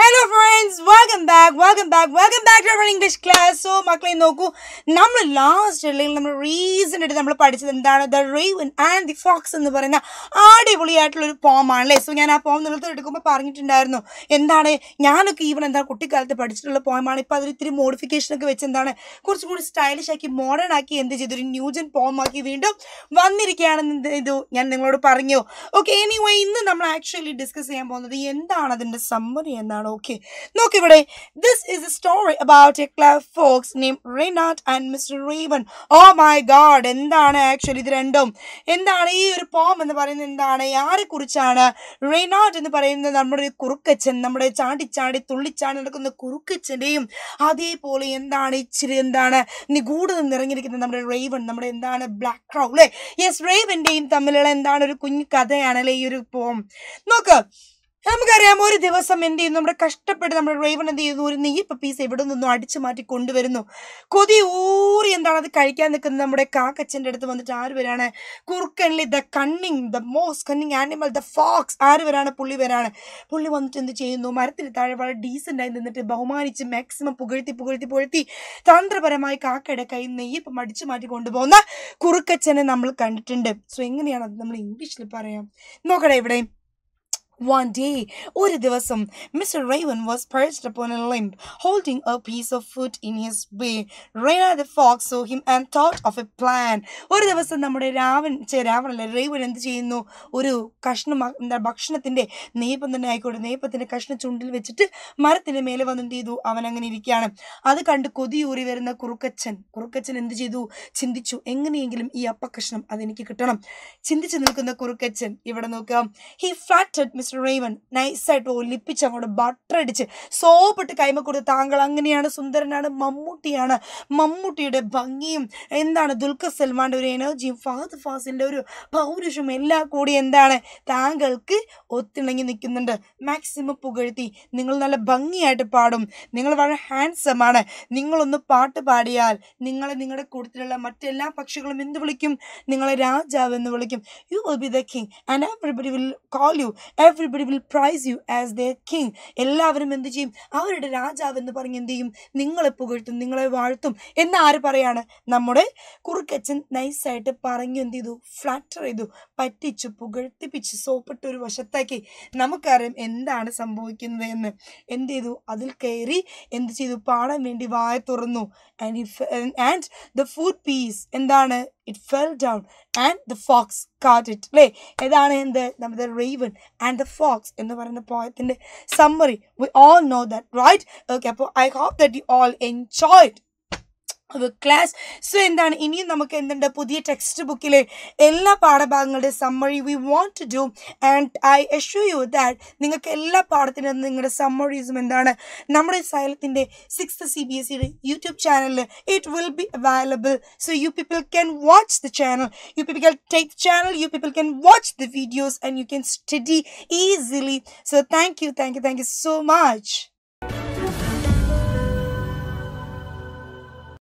Hello friends welcome back welcome back welcome back to our English class so മക്കളെ നോക്കൂ നമ്മൾ last അല്ലെങ്കിൽ നമ്മൾ റീസെൻ്റ് ആയിട്ട് നമ്മൾ പഠിച്ചത് എന്താണ് the raven and the fox എന്ന് പറയുന്ന അടിപൊളിയായിട്ടുള്ളൊരു പോമാണ് അല്ലേ സോ ഞാൻ ആ പോം നിങ്ങൾക്ക് എടുക്കുമ്പോൾ പറഞ്ഞിട്ടുണ്ടായിരുന്നു എന്താണ് ഞാനൊക്കെ ഈവൻ എന്താണ് കുട്ടിക്കാലത്ത് പഠിച്ചിട്ടുള്ള പോമാണ് ഇപ്പോൾ അതിൽ ഇത്തിരി മോഡിഫിക്കേഷനൊക്കെ വെച്ച് എന്താണ് കുറച്ചും കൂടി സ്റ്റൈലിഷ് ആക്കി മോഡേൺ ആക്കി എന്ത് ചെയ്തു ഒരു ന്യൂജൻ പോമാക്കി വീണ്ടും വന്നിരിക്കുകയാണെന്ന് ഇത് ഞാൻ നിങ്ങളോട് പറഞ്ഞു ഓക്കെ എനിവേ ഇന്ന് നമ്മൾ ആക്ച്വലി ഡിസ്കസ് ചെയ്യാൻ പോകുന്നത് എന്താണ് അതിൻ്റെ സമ്മറി എന്നാണ് നോക്കി നോക്കിവിടെ this is a story about a clever fox name Reynard and mister raven oh my god എന്താണ് ആക്ച്വലി ഇത് രണ്ടും എന്താണ് ഈ ഒരു പോം എന്ന് പറയുന്നത് എന്താണ് കുറിച്ചാണ് റിനാട്ട് എന്ന് പറയുന്നത് നമ്മുടെ ഒരു കുറുക്കച്ചൻ നമ്മുടെ ചാടി ചാടി തുള്ളിച്ചാടി നടക്കുന്ന കുറുക്കച്ചൻ്റെയും അതേപോലെ എന്താണ് ഇച്ചിരി എന്താണ് നിഗൂഢത നിറഞ്ഞിരിക്കുന്നത് നമ്മുടെ റേവൻ നമ്മുടെ എന്താണ് ബ്ലാക്ക് ക്രൗ അല്ലേ യെസ് റേവൻ്റെയും തമ്മിലുള്ള എന്താണ് ഒരു കുഞ്ഞു കഥയാണ് ഈ ഒരു പോം നോക്ക് നമുക്കറിയാം ഒരു ദിവസം എന്ത് ചെയ്യുന്നു നമ്മുടെ കഷ്ടപ്പെട്ട് നമ്മുടെ റേവൺ എന്ത് ചെയ്യുന്നു ഒരു നെയ്യപ്പ പീസ് എവിടെ നിന്നും അടിച്ചു മാറ്റി കൊണ്ടുവരുന്നു കൊതി ഊറി എന്താണ് അത് കഴിക്കാൻ നിൽക്കുന്നത് നമ്മുടെ കാക്കച്ചൻ്റെ അടുത്ത് വന്നിട്ട് ആര് വരാണ് കുറുക്കൺലി the cunning the most cunning animal the fox ആര് വരാണ് പുള്ളി വരാണ് പുള്ളി വന്നിട്ട് എന്ത് ചെയ്യുന്നു മരത്തിന് താഴെ വളരെ ഡീസൻ്റായി നിന്നിട്ട് ബഹുമാനിച്ച് മാക്സിമം പുകഴ്ത്തി പുകഴ്ത്തി പുകഴ്ത്തി തന്ത്രപരമായി കാക്കയുടെ കൈ നെയ്യപ്പം അടിച്ചു മാറ്റി കൊണ്ടുപോകുന്ന കുറുക്കച്ചനെ നമ്മൾ കണ്ടിട്ടുണ്ട് സോ എങ്ങനെയാണ് അത് നമ്മൾ ഇംഗ്ലീഷിൽ പറയാം നോക്കട്ടെ ഇവിടെയും One day, ഒരു ദിവസം mister raven was perched upon a limb, holding a piece of food in his way. Rena the fox saw him and thought of a plan. ഒരു ദിവസം നമ്മുടെ രാവൻ രാവണല്ല റേവൻ എന്ത് ചെയ്യുന്നു ഒരു കഷ്ണം എന്താ ഭക്ഷണത്തിൻ്റെ നെയ്പ്പം തന്നെ ആയിക്കോട്ടെ നെയ്പ്പത്തിൻ്റെ കഷ്ണം ചുണ്ടിൽ വെച്ചിട്ട് മരത്തിൻ്റെ മേലെ വന്നെന്ത് ചെയ്തു അവൻ അങ്ങനെ ഇരിക്കുകയാണ് അത് കണ്ട് കൊതിയൂറി വരുന്ന കുറുക്കച്ചൻ കുറുക്കച്ചൻ എന്ത് ചെയ്തു ചിന്തിച്ചു എങ്ങനെയെങ്കിലും ഈ അപ്പക്കഷ്ണം അതെനിക്ക് കിട്ടണം ചിന്തിച്ചു നിൽക്കുന്ന കുറുക്കച്ചൻ ഇവിടെ നോക്കാം he flattered mister mister raven നൈസായിട്ട് ഒലിപ്പിച്ച് അങ്ങോട്ട് അടിച്ച് സോപ്പിട്ട് കൈമ കൊടുത്ത് താങ്കൾ അങ്ങനെയാണ് സുന്ദരനാണ് മമ്മൂട്ടിയാണ് മമ്മൂട്ടിയുടെ ഭംഗിയും എന്താണ് ദുൽഖർ സൽമാൻ്റെ ഒരു എനർജിയും ഫഹദ് ഫാസിൻ്റെ ഒരു പൗരുഷും എല്ലാം കൂടി എന്താണ് താങ്കൾക്ക് ഒത്തിണങ്ങി നിൽക്കുന്നുണ്ട് മാക്സിമം പുകഴ്ത്തി നിങ്ങൾ നല്ല ഭംഗിയായിട്ട് പാടും നിങ്ങൾ വളരെ ഹാൻസം ആണ് നിങ്ങളൊന്ന് പാട്ട് പാടിയാൽ നിങ്ങളെ നിങ്ങളുടെ കൂട്ടത്തിലുള്ള മറ്റെല്ലാ പക്ഷികളും എന്ത് വിളിക്കും നിങ്ങളെ രാജാവ് എന്ന് വിളിക്കും you will be the king and everybody will call you every everybody will praise you as the king എല്ലാവരും എന്ത് ചെയ്യും അവരുടെ രാജാവ് എന്ന് പറഞ്ഞ് എന്ത് ചെയ്യും നിങ്ങളെ പുകഴ്ത്തും നിങ്ങളെ വാഴ്ത്തും എന്ന് ആര് പറയാണ് നമ്മുടെ കുറുക്കച്ചൻ നൈസായിട്ട് പറഞ്ഞു എന്ത് ചെയ്തു ഫ്ലാറ്റർ ചെയ്തു പറ്റിച്ചു പുകഴ്ത്തിപ്പിച്ച് സോപ്പിട്ട് ഒരു വശത്താക്കി നമുക്കറിയാം എന്താണ് സംഭവിക്കുന്നത് എന്ന് എന്ത് ചെയ്തു അതിൽ കയറി എന്ത് ചെയ്തു പാടാൻ വേണ്ടി വായ തുറന്നു and and the food piece എന്താണ് it fell down and the fox caught it അല്ലേ ഏതാണ് എന്ത് നമ്മുടെ റേവൻ ആൻഡ് ദ ഫോക്സ് എന്ന് പറയുന്ന പോയത്തിൻ്റെ summary we all know that right okay അപ്പോൾ I hope that you all enjoyed class so എന്താണ് ഇനിയും നമുക്ക് എന്തുണ്ട് പുതിയ ടെക്സ്റ്റ് ബുക്കിലെ എല്ലാ പാഠഭാഗങ്ങളുടെ summary we want to do and I assure you that നിങ്ങൾക്ക് എല്ലാ പാഠത്തിനും നിങ്ങളുടെ സമ്മറീസും എന്താണ് നമ്മുടെ സൈലത്തിൻ്റെ സിക്സ്ത് സി ബി എസ് സിയുടെ യൂട്യൂബ് ചാനലിൽ it will be available so you people can watch the channel you people can take channel you people can watch the videos and you can study easily so thank you thank you thank you so much